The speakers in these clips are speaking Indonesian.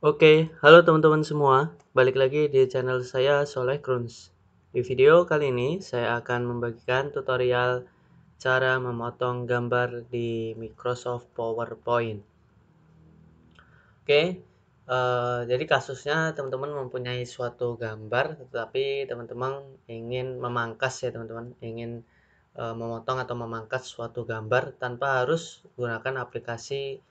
Oke, halo teman-teman semua. Balik lagi di channel saya Soleh Kruns. Di video kali ini saya akan membagikan tutorial cara memotong gambar di Microsoft PowerPoint. Oke, uh, jadi kasusnya teman-teman mempunyai suatu gambar, tetapi teman-teman ingin memangkas ya teman-teman, ingin uh, memotong atau memangkas suatu gambar tanpa harus gunakan aplikasi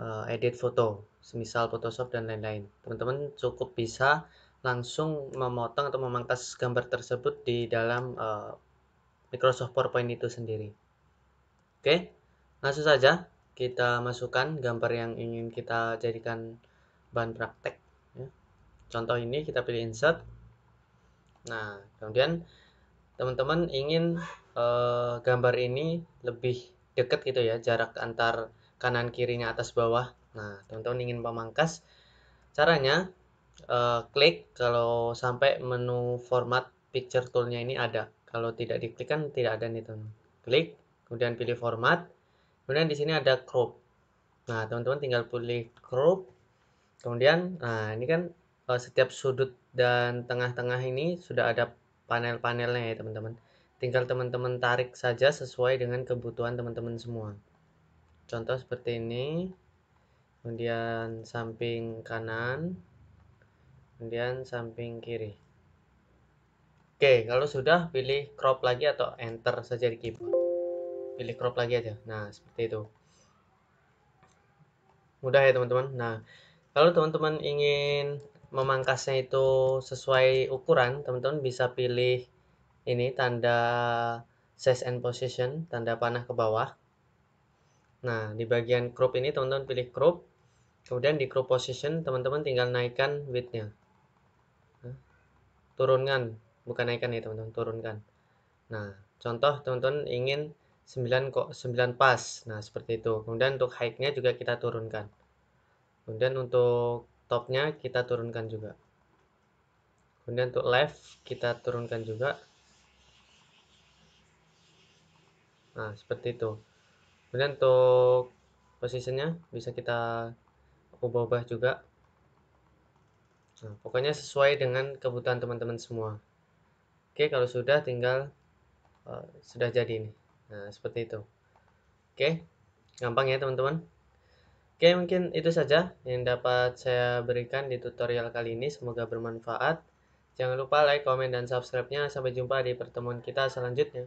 uh, edit foto, semisal Photoshop dan lain-lain. Teman-teman cukup bisa langsung memotong atau memangkas gambar tersebut di dalam uh, Microsoft PowerPoint itu sendiri. Oke, langsung saja kita masukkan gambar yang ingin kita jadikan bahan praktek. Ya. Contoh ini kita pilih insert. Nah, kemudian teman-teman ingin uh, gambar ini lebih dekat gitu ya, jarak antar kanan kirinya atas bawah nah teman-teman ingin memangkas caranya uh, klik kalau sampai menu format picture toolnya ini ada kalau tidak diklik kan tidak ada nih teman klik kemudian pilih format kemudian di sini ada crop nah teman-teman tinggal pilih crop kemudian nah ini kan uh, setiap sudut dan tengah-tengah ini sudah ada panel-panelnya ya teman-teman tinggal teman-teman tarik saja sesuai dengan kebutuhan teman-teman semua contoh seperti ini kemudian samping kanan kemudian samping kiri oke kalau sudah pilih crop lagi atau enter saja di keyboard pilih crop lagi aja nah seperti itu mudah ya teman-teman nah kalau teman-teman ingin memangkasnya itu sesuai ukuran teman-teman bisa pilih ini tanda size and position tanda panah ke bawah Nah, di bagian crop ini teman-teman pilih crop. Kemudian di crop position teman-teman tinggal naikkan width-nya. Nah, turunkan, bukan naikkan ya teman-teman, turunkan. Nah, contoh teman-teman ingin 9 kok 9 pas. Nah, seperti itu. Kemudian untuk height-nya juga kita turunkan. Kemudian untuk top-nya kita turunkan juga. Kemudian untuk left kita turunkan juga. Nah, seperti itu kemudian untuk posisinya bisa kita ubah-ubah juga nah, pokoknya sesuai dengan kebutuhan teman-teman semua oke kalau sudah tinggal uh, sudah jadi ini, nah seperti itu oke gampang ya teman-teman oke mungkin itu saja yang dapat saya berikan di tutorial kali ini semoga bermanfaat jangan lupa like, komen, dan subscribe-nya sampai jumpa di pertemuan kita selanjutnya